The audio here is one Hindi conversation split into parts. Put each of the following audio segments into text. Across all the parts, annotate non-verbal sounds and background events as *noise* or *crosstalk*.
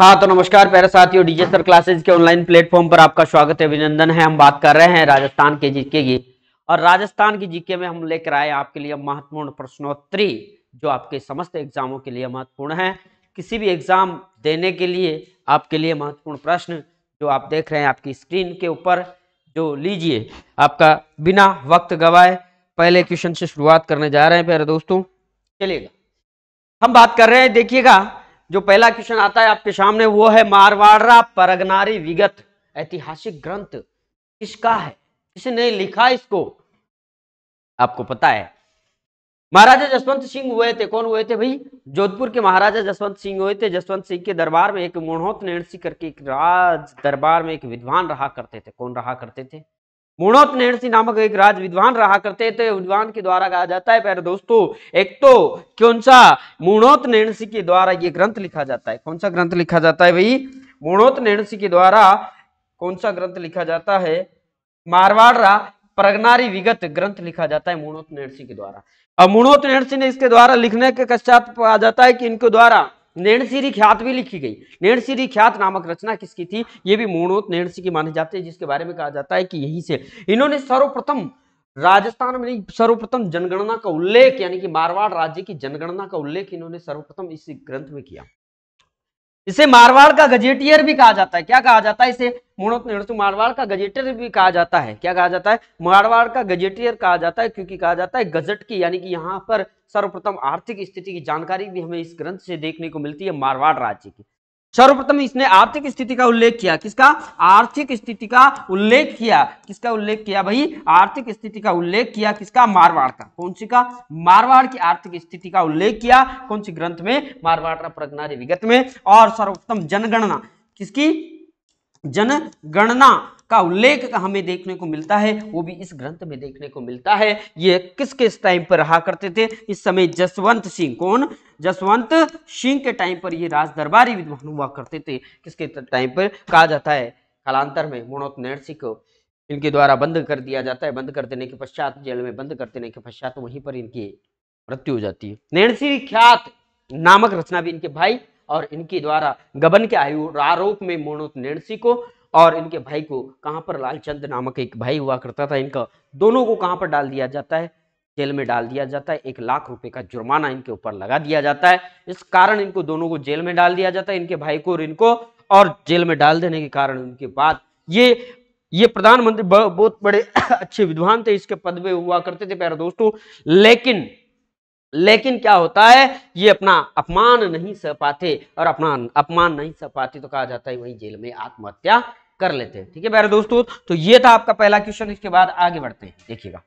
हाँ तो नमस्कार प्यारे साथियों डीजे सर क्लासेज के ऑनलाइन प्लेटफॉर्म पर आपका स्वागत है अभिनंदन है हम बात कर रहे हैं राजस्थान के जीके की और राजस्थान की जीके में हम लेकर आए आपके लिए महत्वपूर्ण प्रश्नोत्तरी जो आपके समस्त एग्जामों के लिए महत्वपूर्ण है किसी भी एग्जाम देने के लिए आपके लिए महत्वपूर्ण प्रश्न जो आप देख रहे हैं आपकी स्क्रीन के ऊपर जो लीजिए आपका बिना वक्त गवाए पहले क्वेश्चन से शुरुआत करने जा रहे हैं प्यारे दोस्तों चलिएगा हम बात कर रहे हैं देखिएगा जो पहला क्वेश्चन आता है आपके सामने वो है मारवाड़ा परगनारी विगत ऐतिहासिक ग्रंथ किसका है किसने लिखा इसको आपको पता है महाराजा जसवंत सिंह हुए थे कौन हुए थे भाई जोधपुर के महाराजा जसवंत सिंह हुए थे जसवंत सिंह के दरबार में एक मोहत नरसी करके एक राज दरबार में एक विद्वान रहा करते थे कौन रहा करते थे मूणोत सिंह नामक एक राज विद्वान रहा करते थे विद्वान के द्वारा कहा जाता है प्यारे दोस्तों एक तो कौन सा मूणोत सिंह के द्वारा ये ग्रंथ लिखा जाता है कौन सा ग्रंथ लिखा जाता है भाई मूणोत सिंह के द्वारा कौन सा ग्रंथ लिखा जाता है मारवाड़ रा प्रगनारी विगत ग्रंथ लिखा जाता है मूणोत सिंह के द्वारा अब मूणोत सिंह ने इसके द्वारा लिखने के पश्चात आ जाता है कि इनके द्वारा नैणसी ख्यात भी लिखी गई नैणसी ख्यात नामक रचना किसकी थी ये भी मूर्णोत नैणसी की मानी जाती है जिसके बारे में कहा जाता है कि यही से इन्होंने सर्वप्रथम राजस्थान में सर्वप्रथम जनगणना का उल्लेख यानी कि मारवाड़ राज्य की जनगणना का उल्लेख इन्होंने सर्वप्रथम इस ग्रंथ में किया इसे मारवाड़ का गजेटियर भी कहा जाता है क्या कहा जाता है इसे मारवाड़ का गजेटियर भी कहा जाता है क्या कहा जाता है मारवाड़ का गजेटियर कहा जाता है क्योंकि कहा जाता है गजट की यानी कि यहाँ पर सर्वप्रथम आर्थिक स्थिति की जानकारी भी हमें इस ग्रंथ से देखने को मिलती है मारवाड़ राज्य की सर्वप्रथम इसने आर्थिक स्थिति का उल्लेख किया किसका आर्थिक स्थिति का उल्लेख किया किसका उल्लेख किया भाई आर्थिक स्थिति का उल्लेख किया किसका मारवाड़ का कौन सी का मारवाड़ की आर्थिक स्थिति का उल्लेख किया कौन सी ग्रंथ में मारवाड़ प्रज्ञारी विगत में और सर्वप्रथम जनगणना किसकी जनगणना का उल्लेख हमें देखने को मिलता है वो भी इस ग्रंथ में देखने को मिलता है ये किस किस टाइम पर रहा करते थे इस समय जसवंत सिंह कौन जसवंत सिंह के टाइम पर ये राज दरबारी विद्वान हुआ करते थे किसके टाइम पर कहा जाता है कालांतर में मुणोत्नैर सिंह को इनके द्वारा बंद कर दिया जाता है बंद कर देने के पश्चात जेल में बंद कर देने के पश्चात वहीं पर इनकी मृत्यु हो जाती है नैणसी ख्यात नामक रचना भी इनके भाई और इनके द्वारा गबन के आरोप में मोनोत नेणसी को और इनके भाई को कहाँ पर लालचंद नामक एक भाई हुआ करता था इनका दोनों को कहाँ पर डाल दिया जाता है जेल में डाल दिया जाता है एक लाख रुपए का जुर्माना इनके ऊपर लगा दिया जाता है इस कारण इनको दोनों को जेल में डाल दिया जाता है इनके भाई को और इनको और जेल में डाल देने के कारण उनके बाद ये ये प्रधानमंत्री बहुत बड़े *coughs* अच्छे विद्वान थे इसके पद में हुआ करते थे प्यारे दोस्तों लेकिन लेकिन क्या होता है ये अपना अपमान नहीं सह पाते और अपना अपमान नहीं सह पाते तो कहा जाता है वही जेल में आत्महत्या कर लेते हैं ठीक है मेरे दोस्तों तो ये था आपका पहला क्वेश्चन इसके बाद आगे बढ़ते हैं देखिएगा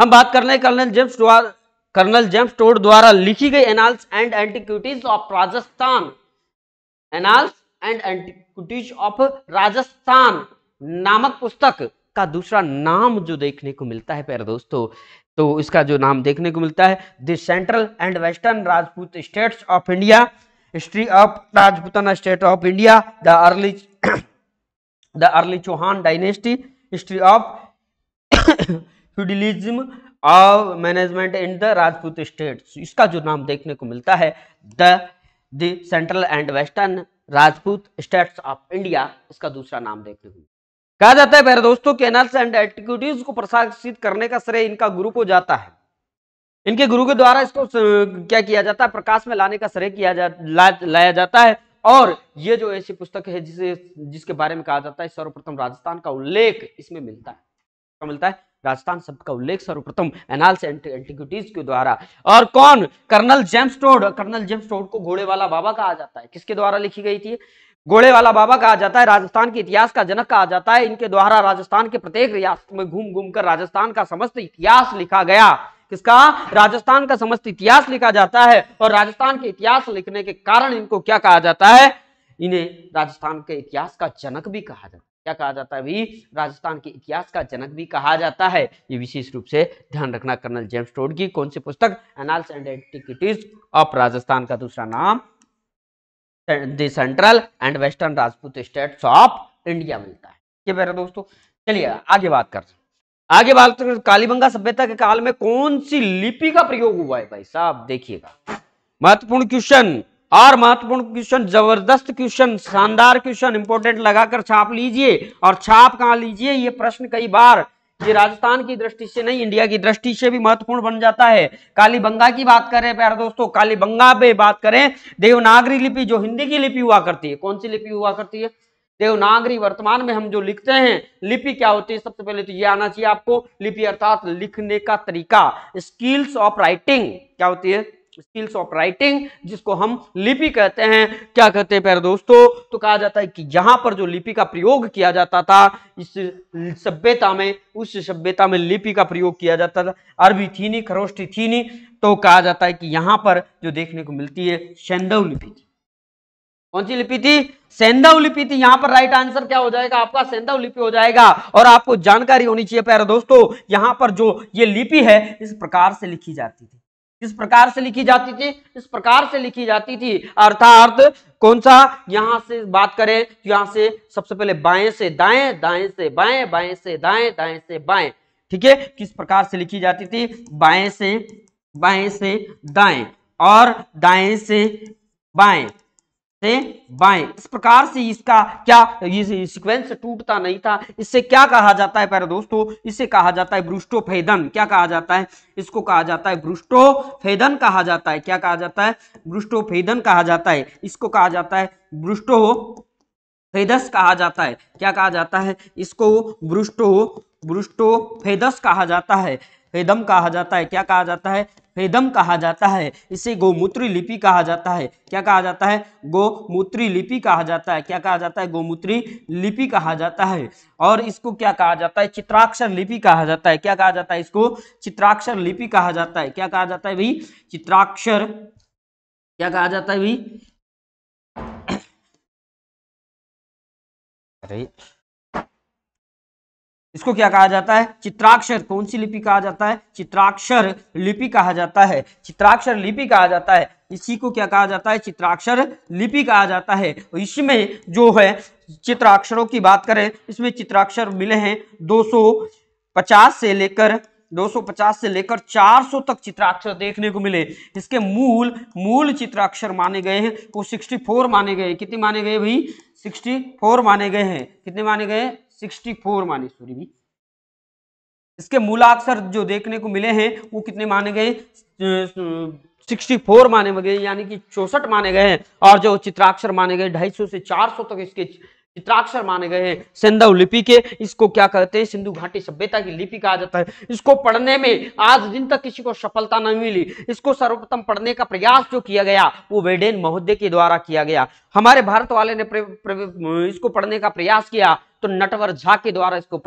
हम बात कर रहे हैं colonel James colonel James Tod द्वारा लिखी गई annals and antiquities of Rajasthan annals and antiquities of Rajasthan नामक पुस्तक का दूसरा नाम जो देखने को मिलता है प्यारे दोस्तों तो इसका जो नाम देखने को मिलता है the central and western Rajput states of India history of Rajputana state of India the early the early Chauhan dynasty history of feudalism of management in the Rajput states इसका जो नाम देखने को मिलता है the the central and western Rajput states of India इसका दूसरा नाम देखने को मिलता है कहा जाता है मेरे दोस्तों कि एनाल्स एंड एक्टिविटीज को प्रशासित करने का श्रेय इनका गुरु को जाता है इनके गुरु के द्वारा इसको क्या किया जाता है प्रकाश में लाने का श्रेय किया जा ला, लाया जाता है और ये जो ऐसी पुस्तक है जिसे जिसके बारे में कहा जाता है सर्वप्रथम राजस्थान का उल्लेख इसमें मिलता है क्या मिलता है राजस्थान शब्द का उल्लेख सर्वप्रथम एनाल्स एंटीक्यूटीज के द्वारा और कौन colonel James Tod colonel James Tod को घोड़े वाला बाबा कहा जाता है किसके द्वारा लिखी गई थी घोड़े वाला बाबा कहा जाता है राजस्थान के इतिहास का जनक कहा जाता है इनके द्वारा राजस्थान के प्रत्येक रियासत में घूम घूम कर राजस्थान का समस्त इतिहास लिखा गया किसका राजस्थान का समस्त इतिहास लिखा जाता है और राजस्थान के इतिहास लिखने के कारण इनको क्या कहा जाता है इन्हें राजस्थान के इतिहास का जनक भी कहा जाता है क्या कहा जाता है भी राजस्थान के इतिहास का जनक भी कहा जाता है ये विशेष रूप से ध्यान रखना कर्नल जेम्स टोड की कौन सी पुस्तक annals and antiquities of Rajasthan का दूसरा नाम the central and western Rajput state of India मिलता है ये मेरा दोस्तों चलिए आगे बात कर आगे बात कालीबंगा सभ्यता के काल में कौन सी लिपि का प्रयोग हुआ है भाई साहब देखिएगा महत्वपूर्ण क्वेश्चन और महत्वपूर्ण क्वेश्चन जबरदस्त क्वेश्चन शानदार क्वेश्चन इंपोर्टेंट लगाकर छाप लीजिए और छाप कहा लीजिए ये प्रश्न कई बार ये राजस्थान की दृष्टि से नहीं इंडिया की दृष्टि से भी महत्वपूर्ण बन जाता है कालीबंगा की बात करें प्यारे दोस्तों कालीबंगा पे बात करें देवनागरी लिपि जो हिंदी की लिपि हुआ करती है कौन सी लिपि हुआ करती है देवनागरी वर्तमान में हम जो लिखते हैं लिपि क्या होती है सबसे पहले तो ये आना चाहिए आपको लिपि अर्थात लिखने का तरीका स्किल्स ऑफ राइटिंग क्या होती है स्किल्स ऑफ राइटिंग जिसको हम लिपि कहते हैं क्या कहते हैं प्यारे दोस्तों तो कहा जाता है कि यहाँ पर जो लिपि का प्रयोग किया जाता था इस सभ्यता में उस सभ्यता में लिपि का प्रयोग किया जाता था अरबी थीनी खरोष्टी थीनी तो कहा जाता है कि यहाँ पर जो देखने को मिलती है सेंदव लिपि कौन सी लिपि थी सैंदव लिपि थी यहाँ पर राइट आंसर क्या हो जाएगा आपका सेंदव लिपि हो जाएगा और आपको जानकारी होनी चाहिए प्यारे दोस्तों यहाँ पर जो ये लिपि है इस प्रकार से लिखी जाती थी किस प्रकार से लिखी जाती थी इस प्रकार से लिखी जाती थी अर्थात कौन सा यहां से बात करें तो यहां से सबसे पहले बाएं से दाएं दाएं से बाएं बाएं से दाएं दाएं से बाएं ठीक है किस प्रकार से लिखी जाती थी बाएं से बाएं से दाएं और दाएं से बाएं से बाएं इस प्रकार से इसका क्या ये सीक्वेंस टूटता नहीं था इससे क्या कहा जाता है प्यारे दोस्तों इसे कहा जाता है ब्रुस्टोफेदन क्या कहा जाता है इसको कहा जाता है ब्रुस्टोफेदन कहा जाता है क्या कहा जाता है ब्रुस्टोफेदन कहा जाता है इसको कहा जाता है ब्रुस्टो फेदस कहा जाता है क्या कहा जाता है इसको ब्रुष्टो ब्रुस्टोफेदस कहा जाता है फेदम कहा जाता है क्या कहा जाता है फेदम कहा जाता है इसे गोमूत्री लिपि कहा जाता है क्या कहा जाता है गोमूत्री लिपि कहा जाता है क्या कहा जाता है गोमूत्री लिपि कहा जाता है और इसको क्या कहा जाता है चित्राक्षर लिपि कहा जाता है क्या कहा जाता है इसको चित्राक्षर लिपि कहा जाता है क्या कहा जाता है भाई चित्राक्षर क्या कहा जाता है भाई अरे इसको क्या कहा जाता है चित्राक्षर कौन सी लिपि कहा जाता है चित्राक्षर लिपि कहा जाता है चित्राक्षर लिपि कहा जाता है इसी को क्या कहा जाता है चित्राक्षर लिपि कहा जाता है इसमें जो है चित्राक्षरों की बात करें इसमें चित्राक्षर मिले हैं 250 से लेकर 250 से लेकर 400 तक चित्राक्षर देखने को मिले इसके मूल मूल चित्राक्षर माने गए हैं वो 64 माने गए कितने माने गए भाई 64 माने गए हैं कितने माने गए 64 माने सूर्य इसके मूलाक्षर जो देखने को मिले हैं वो कितने माने गए 64 माने गए यानी कि चौसठ माने गए हैं और जो चित्राक्षर माने गए 250 से 400 तक तो इसके चित्राक्षर माने गए हैं सिंधु लिपि के इसको क्या कहते हैं सिंधु घाटी सभ्यता की लिपि कहा जाता है इसको पढ़ने में आज दिन तक किसी को सफलता नहीं मिली इसको सर्वप्रथम पढ़ने का प्रयास जो किया गया वो वेडेन महोदय के द्वारा किया गया हमारे भारत वाले ने प्रे, प्रे, इसको पढ़ने का प्रयास किया तो नटवर झा के द्वारा इसको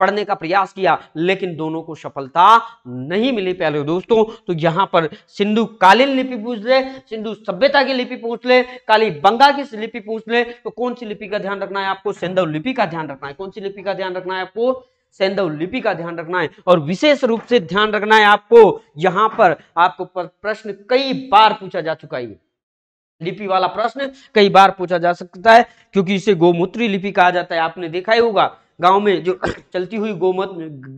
पढ़ने का प्रयास किया लेकिन दोनों को सफलता नहीं मिली पहले दोस्तों तो यहाँ पर सिंधु कालीन लिपि पूछ ले सिंधु सभ्यता की लिपि पूछ ले काली बंगा की लिपि पूछ ले तो कौन सी लिपि का ध्यान रखना है आपको सिंधु लिपि का ध्यान रखना है कौन सी लिपि का ध्यान रखना है आपको सेंधव लिपि का ध्यान रखना है और विशेष रूप से ध्यान रखना है आपको यहाँ पर आपको प्रश्न कई बार पूछा जा चुका है लिपि वाला प्रश्न कई बार पूछा जा सकता है क्योंकि इसे गोमूत्री लिपि कहा जाता है आपने देखा ही होगा गांव में जो *clears throat* चलती हुई गोमत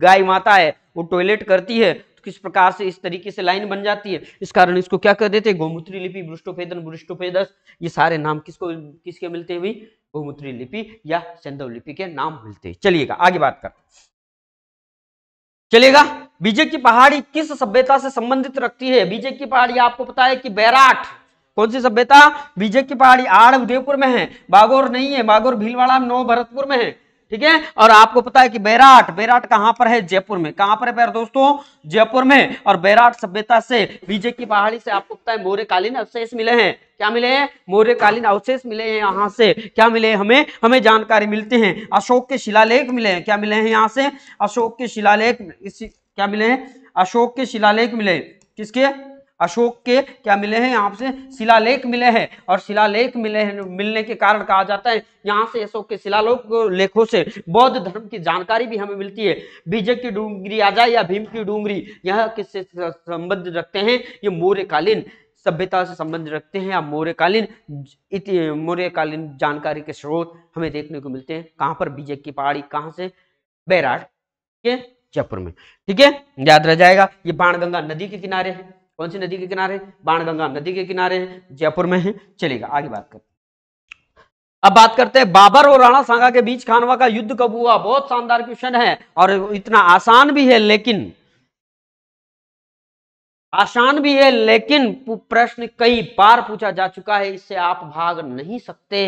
गाय माता है वो टॉयलेट करती है तो किस प्रकार से इस तरीके से लाइन बन जाती है इस कारण इसको क्या कर देते हैं गोमूत्री लिपि ब्रुष्टोफेदन ब्रुष्टोफेदस ये सारे नाम किसको किसके मिलते हुई गोमूत्री लिपि या चंदव लिपि के नाम मिलते हैं चलिएगा आगे बात कर चलेगा बीजे की पहाड़ी किस सभ्यता से संबंधित रखती है बीजे की पहाड़ी आपको पता है कि बैराट कौन सी सभ्यता बीजे की पहाड़ी आड़ उदयपुर में है बागोर नहीं है बागोर भीलवाड़ा नौ भरतपुर में है ठीक है और आपको पता है कि बैराट बैराट कहां पर है जयपुर में कहां पर है दोस्तों जयपुर में और बैराट सभ्यता से विजय की पहाड़ी से आपको पता है मौर्यकालीन अवशेष मिले हैं क्या मिले हैं मौर्यकालीन अवशेष मिले हैं यहाँ से क्या मिले हमें हमें जानकारी मिलती है अशोक के शिलालेख मिले हैं क्या मिले हैं यहाँ से अशोक के शिलालेख इसी क्या मिले हैं अशोक के शिलालेख मिले किसके अशोक के क्या मिले हैं यहाँ से शिलालेख मिले हैं और शिलालेख मिले हैं मिलने के कारण कहा जाता है यहाँ से अशोक के शिलालोक लेखों से बौद्ध धर्म की जानकारी भी हमें मिलती है बीजक की डूंगरी आजा या भीम की डूंगरी यह किससे संबंध रखते हैं ये मौर्यकालीन सभ्यता से संबंध रखते हैं या मौर्यकालीन मौर्यकालीन जानकारी के स्रोत हमें देखने को मिलते हैं कहाँ पर बीजे की पहाड़ी कहाँ से बैराट के जयपुर में ठीक है याद रह जाएगा ये बाणगंगा नदी के किनारे है कौन सी नदी के किनारे बाणगंगा नदी के किनारे है जयपुर में है चलेगा आगे बात करते अब बात करते हैं बाबर और राणा सांगा के बीच खानवा का युद्ध कब हुआ बहुत शानदार क्वेश्चन है और इतना आसान भी है लेकिन आसान भी है लेकिन प्रश्न कई बार पूछा जा चुका है इससे आप भाग नहीं सकते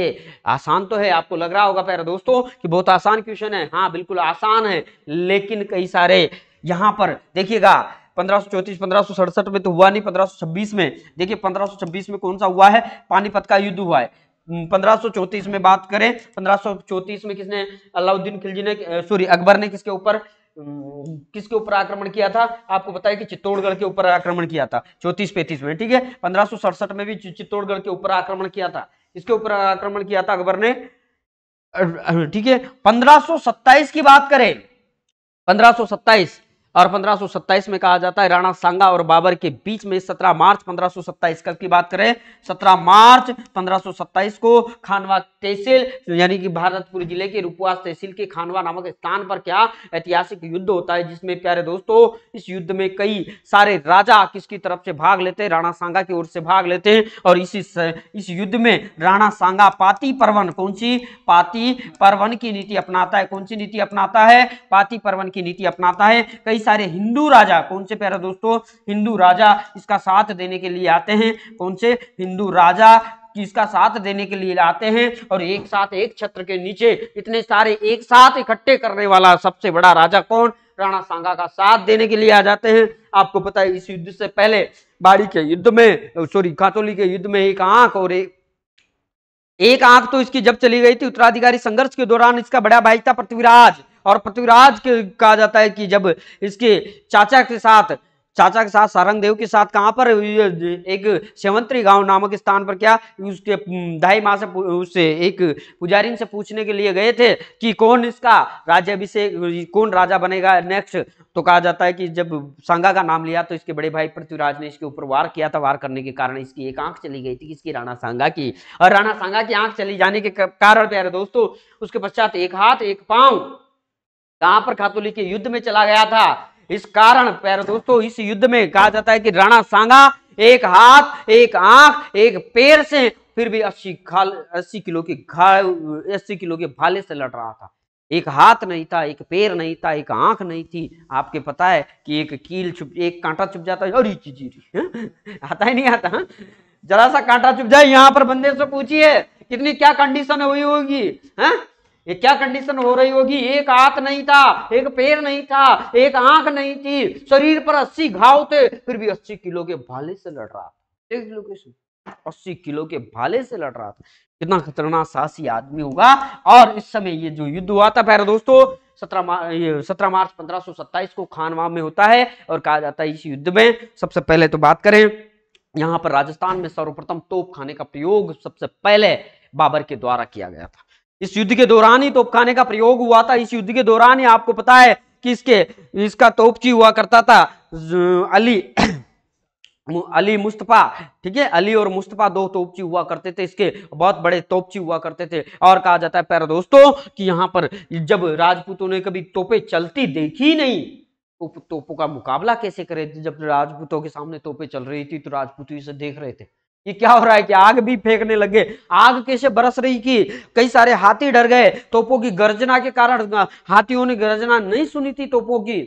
आसान तो है आपको लग रहा होगा प्यारे दोस्तों कि बहुत आसान क्वेश्चन है हाँ बिल्कुल आसान है लेकिन कई सारे यहां पर देखिएगा पंद्रह सौ पंद्रह सड़सठ में तो हुआ नहीं पंद्रह में देखिए पंद्रह छब्बीस में कौन सा हुआ है पानीपत का युद्ध हुआ है पंद्रह में बात करें पंद्रह में किसने अलाउद्दीन खिलजी ने सॉरी अकबर ने किसके ऊपर किसके ऊपर आक्रमण किया था आपको बताया कि चित्तौड़गढ़ के ऊपर आक्रमण किया था चौतीस पैंतीस में ठीक है पंद्रह में भी चित्तौड़गढ़ के ऊपर आक्रमण किया था इसके ऊपर आक्रमण किया था अकबर ने ठीक है पंद्रह की बात करें पंद्रह और 1527 में कहा जाता है राणा सांगा और बाबर के बीच में 17 मार्च 1527 कल की बात करें 17 मार्च 1527 को खानवा तहसील यानी कि भारतपुर जिले के रूपवास तहसील के खानवा नामक स्थान पर क्या ऐतिहासिक युद्ध होता है जिसमें प्यारे दोस्तों इस युद्ध में कई सारे राजा किसकी तरफ से भाग लेते हैं राणा सांगा की ओर से भाग लेते हैं और इसी इस युद्ध में राणा सांगा पाती परवन कौन सी पाती परवन की नीति अपनाता है कौन सी नीति अपनाता है पाती परवन की नीति अपनाता है कई सारे हिंदू राजा कौन से प्यारा दोस्तों हिंदू राजा इसका साथ देने के लिए आते हैं कौन से हिंदू राजा इसका साथ देने के लिए आते हैं और एक साथ एक छत्र के नीचे इतने सारे एक साथ इकट्ठे करने वाला सबसे बड़ा राजा कौन राणा सांगा का साथ देने के लिए आ जाते हैं आपको पता है इस युद्ध से पहले बाड़ी के युद्ध में सॉरी खातोली के युद्ध में एक आंख और एक एक आंख तो इसकी जब चली गई थी उत्तराधिकारी संघर्ष के दौरान इसका बड़ा भाई था पृथ्वीराज और पृथ्वीराज के कहा जाता है कि जब इसके चाचा के साथ चाचा के साथ सारंग देव के साथ कहाँ पर एक सेवंत्री गांव नामक स्थान पर क्या उसके ढाई माह से उससे एक पुजारी से पूछने के लिए गए थे कि कौन इसका राज्याभिषेक कौन राजा बनेगा नेक्स्ट तो कहा जाता है कि जब सांगा का नाम लिया तो इसके बड़े भाई पृथ्वीराज ने इसके ऊपर वार किया था वार करने के कारण इसकी एक आंख चली गई थी इसकी राणा सांगा की और राणा सांगा की आंख चली जाने के कारण प्यारे दोस्तों उसके पश्चात एक हाथ एक पाँव कहां पर खातुली के युद्ध में चला गया था इस कारण प्यारे दोस्तों इस युद्ध में कहा जाता है कि राणा सांगा एक हाथ एक आंख एक पैर से फिर भी अस्सी खाल अस्सी किलो के घाय अस्सी किलो के भाले से लड़ रहा था एक हाथ नहीं था एक पैर नहीं था एक आंख नहीं थी आपके पता है कि एक कील छुप एक कांटा छुप जाता है अरे जी हाँ? आता ही नहीं आता हाँ? जरा सा कांटा छुप जाए यहाँ पर बंदे से पूछिए कितनी क्या कंडीशन हुई होगी ये क्या कंडीशन हो रही होगी एक हाथ नहीं था एक पैर नहीं था एक आंख नहीं थी शरीर पर अस्सी घाव थे फिर भी अस्सी किलो के भाले से लड़ रहा देख लोकेशन अस्सी किलो के भाले से लड़ रहा था कितना खतरनाक साहसी आदमी होगा और इस समय ये जो युद्ध हुआ था पहले दोस्तों सत्रह सत्रह मार्च पंद्रह को खानवा में होता है और कहा जाता है इस युद्ध में सबसे पहले तो बात करें यहाँ पर राजस्थान में सर्वप्रथम तोप खाने का प्रयोग सबसे पहले बाबर के द्वारा किया गया था इस युद्ध के दौरान ही तोपखाने का प्रयोग हुआ था इस युद्ध के दौरान ही आपको पता है कि इसके इसका तोपची हुआ करता था अली *coughs* अली मुस्तफ़ा ठीक है अली और मुस्तफ़ा दो तोपची हुआ करते थे इसके बहुत बड़े तोपची हुआ करते थे और कहा जाता है प्यारे दोस्तों कि यहां पर जब राजपूतों ने कभी तोपे चलती देखी नहीं तो तोपों का मुकाबला कैसे करे जब राजपूतों के सामने तोपे चल रही थी तो राजपूत इसे देख रहे थे ये क्या हो रहा है कि आग भी फेंकने लगे आग कैसे बरस रही थी कई सारे हाथी डर गए तोपों की गर्जना के कारण हाथियों ने गर्जना नहीं सुनी थी तोपों की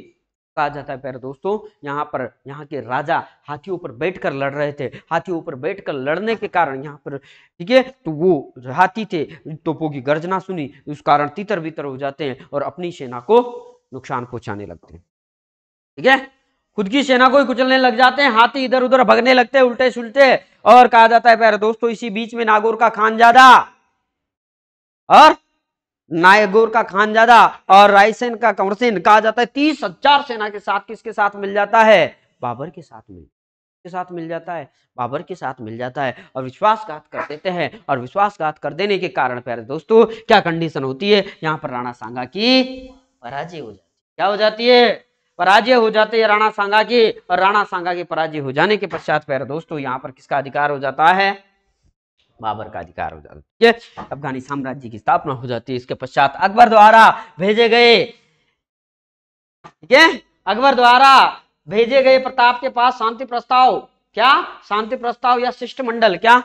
कहा जाता है प्यारे दोस्तों यहाँ पर यहाँ के राजा हाथियों पर बैठकर लड़ रहे थे हाथियों पर बैठकर लड़ने के कारण यहाँ पर ठीक है तो वो हाथी थे तोपों की गर्जना सुनी उस कारण तितर बितर हो जाते हैं और अपनी सेना को नुकसान पहुंचाने लगते हैं ठीक है खुद की सेना को ही कुचलने लग जाते हैं हाथी इधर उधर भगने लगते हैं उल्टे सुलटे और कहा जाता है प्यारे दोस्तों इसी बीच में नागौर का खान ज्यादा और नागौर का खान ज्यादा और रायसेन का कंवरसेन कहा जाता है तीस हजार सेना के साथ किसके साथ मिल जाता है बाबर के साथ मिल के साथ मिल जाता है बाबर के साथ मिल जाता है और विश्वासघात कर देते हैं और विश्वासघात कर देने के कारण प्यारे दोस्तों क्या कंडीशन होती है यहाँ पर राणा सांगा की पराजय हो जाती है क्या हो जाती है पराजय हो जाते हैं राणा सांगा के और राणा सांगा के पराजय हो जाने के पश्चात पैर दोस्तों यहाँ पर किसका अधिकार हो जाता है बाबर का अधिकार हो जाता है अफगानी साम्राज्य की स्थापना हो जाती है इसके पश्चात अकबर द्वारा भेजे गए ठीक है अकबर द्वारा भेजे गए प्रताप के पास शांति प्रस्ताव क्या शांति प्रस्ताव या शिष्टमंडल क्या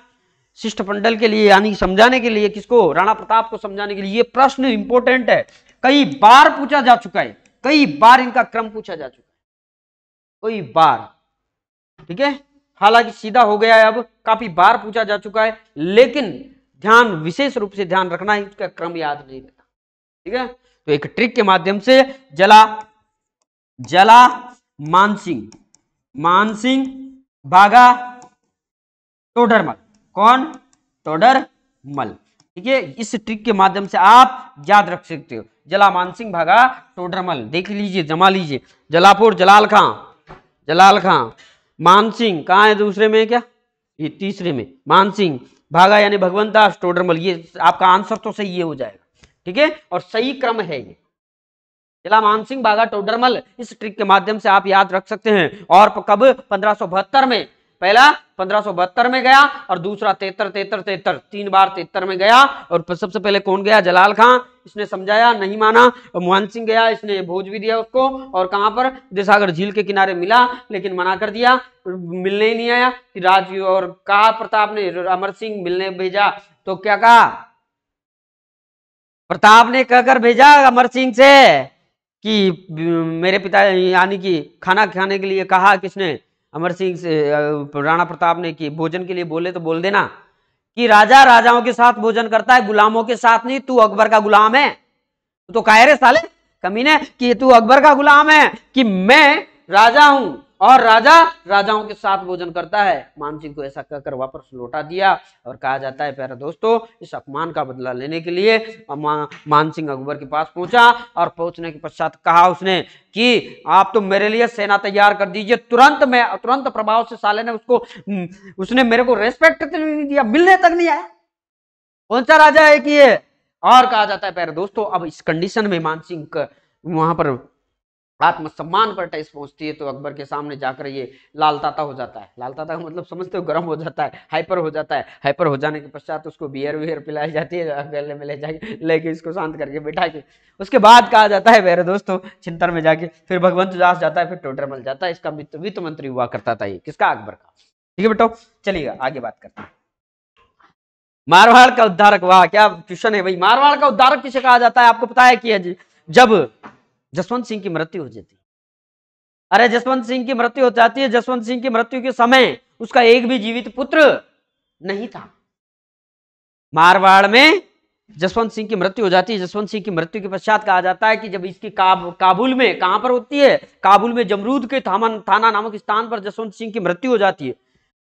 शिष्टमंडल के लिए यानी समझाने के लिए किसको राणा प्रताप को समझाने के लिए ये प्रश्न इंपोर्टेंट है कई बार पूछा जा चुका है कई बार इनका क्रम पूछा जा चुका है कई बार ठीक है हालांकि सीधा हो गया है अब काफी बार पूछा जा चुका है लेकिन ध्यान विशेष रूप से ध्यान रखना है उसका क्रम याद नहीं रहता ठीक है तो एक ट्रिक के माध्यम से जला जला मानसिंह मानसिंह भागा टोडरमल कौन टोडरमल ठीक है इस ट्रिक के माध्यम से आप याद रख सकते हो जला मानसिंह भागा टोडरमल देख लीजिए जमा लीजिए जलापुर जलाल खां जलाल खां मानसिंह कहाँ है दूसरे में क्या ये तीसरे में मानसिंह भागा यानी भगवंत दास टोडरमल ये आपका आंसर तो सही ये हो जाएगा ठीक है और सही क्रम है ये जिला मानसिंह बागा टोडरमल इस ट्रिक के माध्यम से आप याद रख सकते हैं और कब पंद्रह में पहला पंद्रह में गया और दूसरा तेतर तेतर तेतर तीन बार तेतर में गया और सबसे पहले कौन गया जलाल खां इसने समझाया नहीं माना मोहन सिंह गया इसने भोज भी दिया उसको और कहां पर दिसागर झील के किनारे मिला लेकिन मना कर दिया मिलने ही नहीं आया कि राज और कहा प्रताप ने अमर सिंह मिलने भेजा तो क्या कहा प्रताप ने कहकर भेजा अमर सिंह से कि मेरे पिता यानी कि खाना खाने के लिए कहा किसने अमर सिंह से राणा प्रताप ने कि भोजन के लिए बोले तो बोल देना कि राजा राजाओं के साथ भोजन करता है गुलामों के साथ नहीं तू अकबर का गुलाम है तो कायरे साले कमीने कि तू अकबर का गुलाम है कि मैं राजा हूं और राजा राजाओं के साथ भोजन करता है सिंह को ऐसा कहकर वापस लौटा दिया और कहा जाता है प्यारा दोस्तों इस अपमान का बदला लेने के लिए सिंह अकबर के पास पहुंचा और पहुंचने के पश्चात कहा उसने कि आप तो मेरे लिए सेना तैयार कर दीजिए तुरंत मैं तुरंत प्रभाव से साले ने उसको हम्म, उसने मेरे को रेस्पेक्ट नहीं दिया मिलने तक नहीं आया कौन सा राजा है कि ये और कहा जाता है प्यारे दोस्तों अब इस कंडीशन में मानसिंह वहां पर आत्मसम्मान पर ठेस पहुंचती है तो अकबर के सामने जाकर ये लालताता हो जाता है लालताता का मतलब समझते हो गर्म हो जाता है हाइपर हो जाता है हाइपर हो जाने के पश्चात उसको बियर वियर पिलाई जाती है गले में ले जाके लेके इसको शांत करके बैठा के उसके बाद कहा जाता है मेरे दोस्तों चिंतन में जाके फिर भगवंत दास जाता है फिर टोटर मल जाता है इसका वित्त वित्त मंत्री हुआ करता था ये किसका अकबर का ठीक है बेटो चलिएगा आगे बात करते हैं मारवाड़ का उद्धारक वाह क्या क्वेश्चन है भाई मारवाड़ का उद्धारक किसे कहा जाता है आपको पता है कि जब जसवंत सिंह की मृत्यु हो जाती अरे जसवंत सिंह की मृत्यु हो जाती है जसवंत सिंह की मृत्यु के समय उसका एक भी जीवित पुत्र नहीं था मारवाड़ में जसवंत सिंह की मृत्यु हो जाती है जसवंत सिंह की मृत्यु के पश्चात कहा जाता है कि जब इसकी काब, काबुल में कहां पर होती है काबुल में जमरूद के थामन थाना नामक स्थान पर जसवंत सिंह की मृत्यु हो जाती है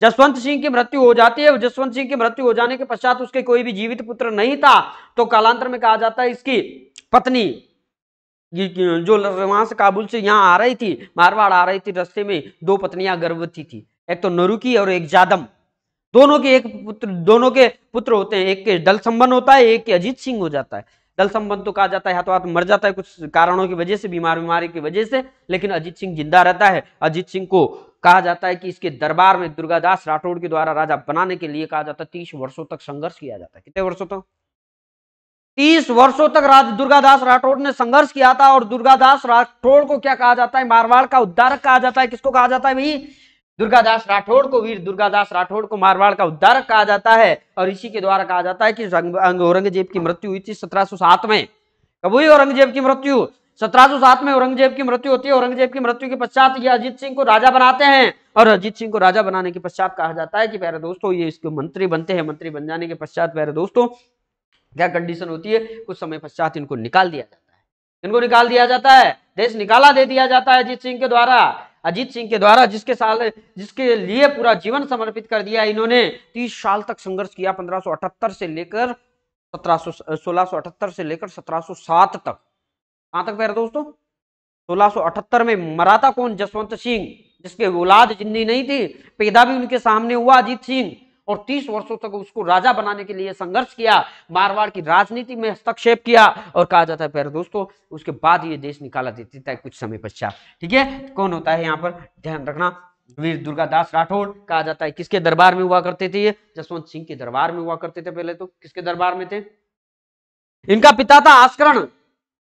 जसवंत सिंह की मृत्यु हो जाती है जसवंत सिंह की मृत्यु हो जाने के पश्चात उसके कोई भी जीवित पुत्र नहीं था तो कालांतर में कहा जाता है इसकी पत्नी जो वहां से काबुल से यहाँ आ रही थी मारवाड़ आ रही थी रस्ते में दो पत्नियां गर्भवती थी एक तो नरुकी और एक जादम दोनों के एक पुत्र दोनों के पुत्र होते हैं एक के दल संबंध होता है एक के अजीत सिंह हो जाता है दल संबंध तो कहा जाता है हाथों हाथ मर जाता है कुछ कारणों की वजह से बीमार बीमारी की वजह से लेकिन अजीत सिंह जिंदा रहता है अजीत सिंह को कहा जाता है कि इसके दरबार में दुर्गादास राठौड़ के द्वारा राजा बनाने के लिए कहा जाता है तीस वर्षों तक संघर्ष किया जाता है कितने वर्षों तक तो? तीस वर्षों तक राज दुर्गादास राठौड़ ने संघर्ष किया था और दुर्गादास राठौड़ को क्या कहा जाता है मारवाड़ का उद्धारक कहा जाता है किसको कहा जाता है भाई दुर्गादास राठौड़ को वीर दुर्गादास राठौड़ को मारवाड़ का उद्धारक कहा जाता है और इसी के द्वारा कहा जाता है कि औरंगजेब की मृत्यु हुई थी सत्रह में कब हुई औरंगजेब की मृत्यु सत्रह में औरंगजेब की मृत्यु होती है औरंगजेब की मृत्यु के पश्चात ये अजीत सिंह को राजा बनाते हैं और अजीत सिंह को राजा बनाने के पश्चात कहा जाता है कि प्यारे दोस्तों ये इसके मंत्री बनते हैं मंत्री बन जाने के पश्चात प्यारे दोस्तों क्या कंडीशन होती है कुछ समय पश्चात इनको निकाल दिया जाता है इनको निकाल दिया जाता है देश निकाला दे दिया जाता है अजीत सिंह के द्वारा अजीत सिंह के द्वारा जिसके साल जिसके लिए पूरा जीवन समर्पित कर दिया इन्होंने तीस साल तक संघर्ष किया पंद्रह से लेकर 1700 से लेकर सत्रह तक कहां तक पैर दोस्तों सोलह में मराता कौन जसवंत सिंह जिसके औलाद जिंदी नहीं थी पैदा भी उनके सामने हुआ अजीत सिंह और 30 वर्षों तक उसको राजा बनाने के लिए संघर्ष किया मारवाड़ की राजनीति में हस्तक्षेप किया और कहा जाता है प्यारे दोस्तों उसके बाद ये देश निकाला देती था कुछ समय पश्चात ठीक है कौन होता है यहाँ पर ध्यान रखना वीर दुर्गादास राठौड़ कहा जाता है किसके दरबार में हुआ करते थे जसवंत सिंह के दरबार में हुआ करते थे पहले तो किसके दरबार में थे इनका पिता था आस्करण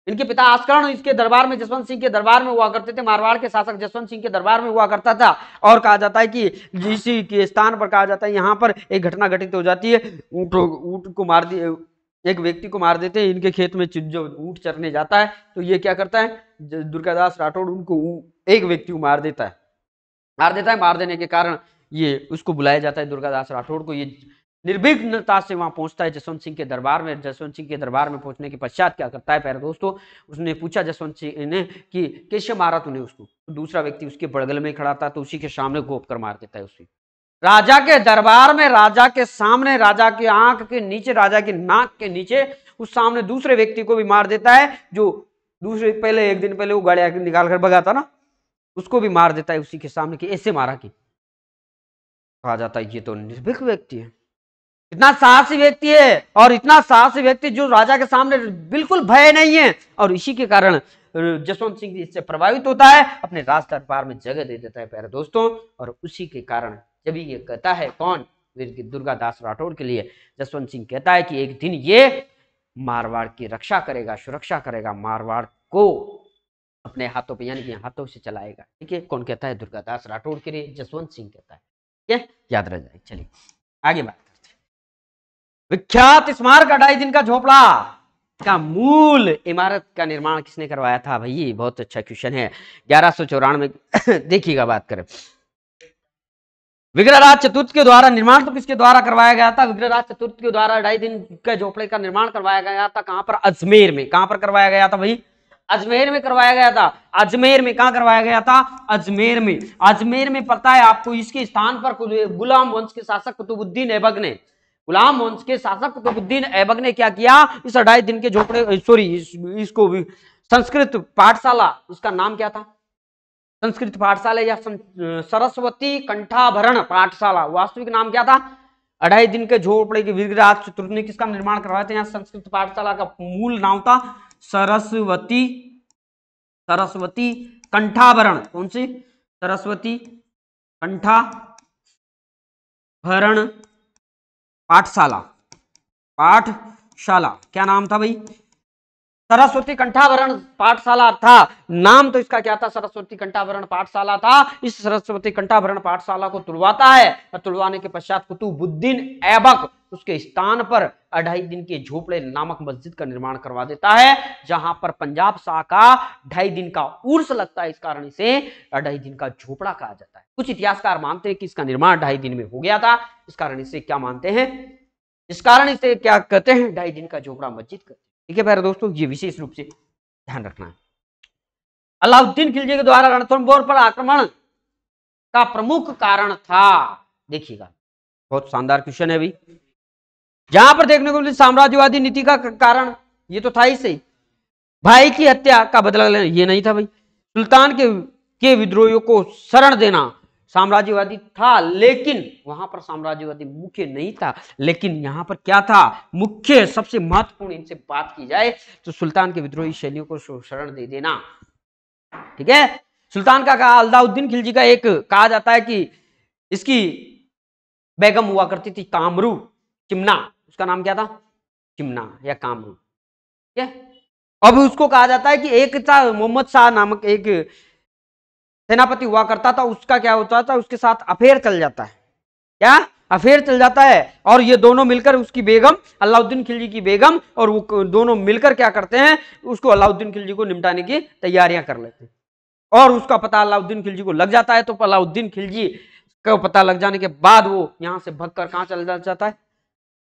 इनके पिता आस्करण इसके दरबार में जसवंत सिंह के दरबार में हुआ करते थे मारवाड़ के शासक जसवंत सिंह के दरबार में हुआ करता था और कहा जाता है कि इसी के स्थान पर कहा जाता है यहाँ पर एक घटना घटित हो जाती है ऊँट ऊँट को मार दिए एक व्यक्ति को मार देते हैं इनके खेत में जो ऊँट चरने जाता है तो ये क्या करता है दुर्गादास राठौड़ उनको एक व्यक्ति को मार देता है मार देता है मार देने के कारण ये उसको बुलाया जाता है दुर्गादास राठौड़ को ये निर्विघ्नता से वहां पहुंचता है जसवंत सिंह के दरबार में जसवंत सिंह के दरबार में पहुंचने के पश्चात क्या करता है प्यारे दोस्तों उसने पूछा जसवंत सिंह ने कि कैसे मारा तूने उसको तो दूसरा व्यक्ति उसके बड़गल में खड़ा था तो उसी के सामने घोप कर मार देता है उसी राजा के दरबार में राजा के सामने राजा के आंख के नीचे राजा के नाक के नीचे उस सामने दूसरे व्यक्ति को भी मार देता है जो दूसरे पहले एक दिन पहले वो गाड़ी निकाल कर भगाता ना उसको भी मार देता है उसी के सामने कि ऐसे मारा कि कहा जाता है ये तो निर्भिक व्यक्ति है इतना साहसी व्यक्ति है और इतना साहसी व्यक्ति जो राजा के सामने बिल्कुल भय नहीं है और इसी के कारण जसवंत सिंह इससे प्रभावित होता है अपने राज दरबार में जगह दे देता है प्यारे दोस्तों और उसी के कारण जब ये कहता है कौन दुर्गा दास राठौर के लिए जसवंत सिंह कहता है कि एक दिन ये मारवाड़ की रक्षा करेगा सुरक्षा करेगा मारवाड़ को अपने हाथों पे यानी कि हाथों से चलाएगा ठीक है कौन कहता है दुर्गा दास राठौर के लिए जसवंत सिंह कहता है ठीक है याद रह जाए चलिए आगे बात विख्यात स्मारक अढ़ाई दिन का झोपड़ा का मूल इमारत का निर्माण किसने करवाया था भाई बहुत अच्छा क्वेश्चन है ग्यारह सौ चौरानवे *coughs* देखिएगा बात करें विग्रहराज चतुर्थ के द्वारा निर्माण तो किसके द्वारा करवाया गया था विग्रहराज चतुर्थ के द्वारा अढ़ाई दिन के झोपड़े का निर्माण करवाया गया था कहां पर अजमेर में कहां पर करवाया गया था भाई अजमेर में करवाया गया था अजमेर में कहा करवाया गया था अजमेर में अजमेर में पता है आपको इसके स्थान पर गुलाम वंश के शासक कुतुबुद्दीन ऐबक ने गुलाम वंश के शासक कुतुबुद्दीन ऐबक ने क्या किया इस अढ़ाई दिन के झोपड़े सॉरी इस, इसको संस्कृत पाठशाला उसका नाम क्या था संस्कृत पाठशाला या सरस्वती कंठाभरण पाठशाला वास्तविक नाम क्या था अढ़ाई दिन के झोपड़े के वीरराज चतुर्थ ने किसका निर्माण करवाया था यहाँ संस्कृत पाठशाला का मूल नाम था सरस्वती सरस्वती कंठाभरण कौन सी सरस्वती कंठा भरण पाठशाला पाठशाला क्या नाम था भाई सरस्वती कंठावरण पाठशाला था नाम तो इसका क्या था सरस्वती कंठावरण पाठशाला था इस सरस्वती कंठाभरण पाठशाला को तुलवाता है और तुड़वाने के पश्चात कुतुबुद्दीन ऐबक उसके स्थान पर अढ़ाई दिन के झोपड़े नामक मस्जिद का निर्माण करवा देता है जहां पर पंजाब शाह का ढाई दिन का उर्स लगता है इस कारण इसे अढ़ाई दिन का झोपड़ा कहा जाता है कुछ इतिहासकार मानते हैं कि इसका निर्माण ढाई दिन में हो गया था इस कारण इसे क्या मानते हैं इस कारण इसे क्या कहते हैं ढाई दिन का झोपड़ा मस्जिद कहते हैं ठीक है प्यारे दोस्तों ये विशेष रूप से ध्यान रखना है अलाउद्दीन खिलजी के द्वारा रणथंबोर पर आक्रमण का प्रमुख कारण था देखिएगा बहुत शानदार क्वेश्चन है अभी जहां पर देखने को मिली साम्राज्यवादी नीति का कारण ये तो था ही सही भाई की हत्या का बदला लेना ये नहीं था भाई सुल्तान के के विद्रोहियों को शरण देना साम्राज्यवादी था लेकिन वहां पर साम्राज्यवादी मुख्य नहीं था लेकिन यहां पर क्या था मुख्य सबसे महत्वपूर्ण इनसे बात की जाए तो सुल्तान के विद्रोही शैलियों को शरण दे देना ठीक है सुल्तान का कहा अलदाउद्दीन खिलजी का एक कहा जाता है कि इसकी बेगम हुआ करती थी कामरू किमना उसका नाम क्या था किमना या कामरू ठीक है अब उसको कहा जाता है कि एक था मोहम्मद शाह नामक एक सेनापति हुआ करता था उसका क्या होता था उसके साथ अफेयर चल जाता है क्या अफेयर चल जाता है और ये दोनों मिलकर उसकी बेगम अलाउद्दीन खिलजी की बेगम और वो दोनों मिलकर क्या करते हैं उसको अलाउद्दीन खिलजी को निपटाने की तैयारियां कर लेते हैं और उसका पता अलाउद्दीन खिलजी को लग जाता है तो अलाउद्दीन खिलजी का पता लग जाने के बाद वो यहाँ से भग कर कहाँ चला जाता है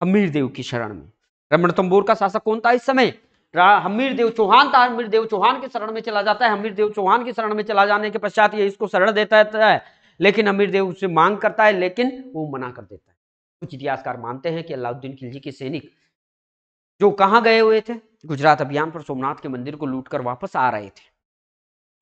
अमीर देव की शरण में रमण का शासक कौन था इस समय हमीर देव चौहान था हमीर देव चौहान के शरण में चला जाता है हमीर देव चौहान के शरण में चला जाने के पश्चात ये इसको शरण देता है लेकिन हमीर देव उससे मांग करता है लेकिन वो मना कर देता है कुछ इतिहासकार मानते हैं कि अलाउद्दीन खिलजी के सैनिक जो कहाँ गए हुए थे गुजरात अभियान पर सोमनाथ के मंदिर को लूट वापस आ रहे थे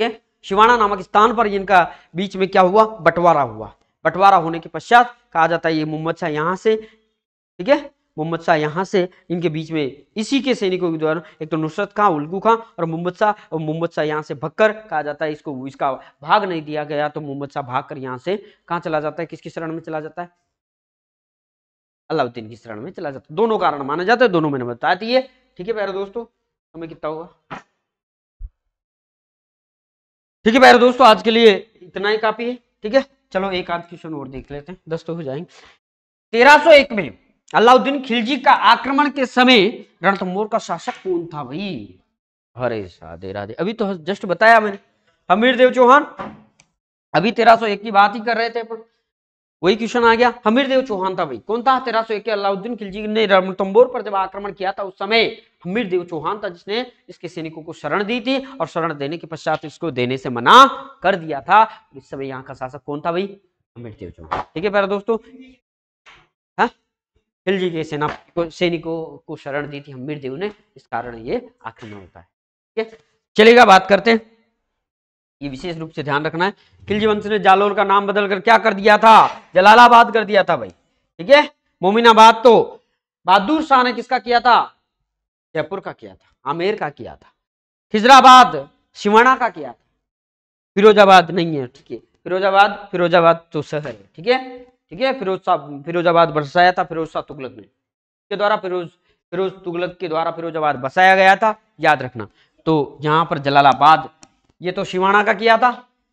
ठीक शिवाना नामक स्थान पर इनका बीच में क्या हुआ बंटवारा हुआ बंटवारा होने के पश्चात कहा जाता है ये मोहम्मद शाह यहाँ से ठीक है मोहम्मद शाह यहाँ से इनके बीच में इसी के सैनिकों के द्वारा एक तो नुसरत खां उल्कू खां और मोहम्मद शाह और मोहम्मद शाह यहाँ से भगकर कहा जाता है इसको इसका भाग नहीं दिया गया तो मोहम्मद शाह भाग कर यहाँ से कहाँ चला जाता है किसकी शरण में चला जाता है अलाउद्दीन की शरण में चला जाता है दोनों कारण माना जाता है दोनों मैंने बता दिए ठीक है प्यारे दोस्तों हमें कितना होगा ठीक है प्यारे दोस्तों आज के लिए इतना ही काफी है ठीक है चलो एक आध क्वेश्चन और देख लेते हैं दस तो हो जाएंगे तेरह सौ एक में अलाउद्दीन खिलजी का आक्रमण के समय रणथम्बोर का शासक कौन था भाई अरे साधे राधे अभी तो जस्ट बताया मैंने हमीर देव चौहान अभी तेरह सौ एक की बात ही कर रहे थे पर वही क्वेश्चन आ गया हमीर देव चौहान था भाई कौन था तेरह सौ एक अलाउद्दीन खिलजी ने रणथम्बोर पर जब आक्रमण किया था उस समय हमीर देव चौहान था जिसने इसके सैनिकों को शरण दी थी और शरण देने के पश्चात इसको देने से मना कर दिया था इस समय यहाँ का शासक कौन था भाई हमीर देव चौहान ठीक है प्यारा दोस्तों खिलजी के सेनापति को सैनिकों को शरण दी थी हमीर देव ने इस कारण ये आक्रमण होता है ठीक है चलेगा बात करते हैं ये विशेष रूप से ध्यान रखना है खिलजी वंश ने जालोर का नाम बदलकर क्या कर दिया था जलालाबाद कर दिया था भाई ठीक है मोमिनाबाद तो बहादुर शाह ने किसका किया था जयपुर का किया था आमेर का किया था खिजराबाद शिवाना का किया था फिरोजाबाद नहीं है ठीक है फिरोजाबाद फिरोजाबाद तो शहर है ठीक है ठीक है फिरोज शाह फिरोजाबाद बसाया था फिरोज शाह तुगलक ने के द्वारा फिरोज फिरोज तुगलक के द्वारा फिरोजाबाद बसाया गया था याद रखना तो यहाँ पर जलालाबाद ये तो शिवाना का किया था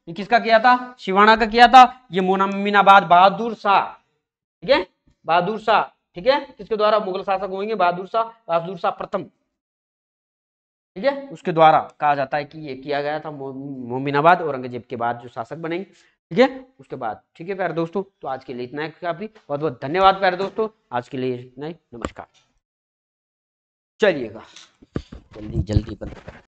ये किसका किया था शिवाना का किया था ये मोनमीनाबाद बहादुर शाह ठीक है बहादुर शाह ठीक है किसके द्वारा मुगल शासक होंगे बहादुर शाह बहादुर शाह प्रथम ठीक है उसके द्वारा कहा जाता है कि ये किया गया था मोमिनाबाद औरंगजेब के बाद जो शासक बनेंगे ठीक है उसके बाद ठीक है प्यारे दोस्तों तो आज के लिए इतना ही काफी बहुत बहुत धन्यवाद प्यारे दोस्तों आज के लिए इतना ही नमस्कार चलिएगा जल्दी जल्दी बंद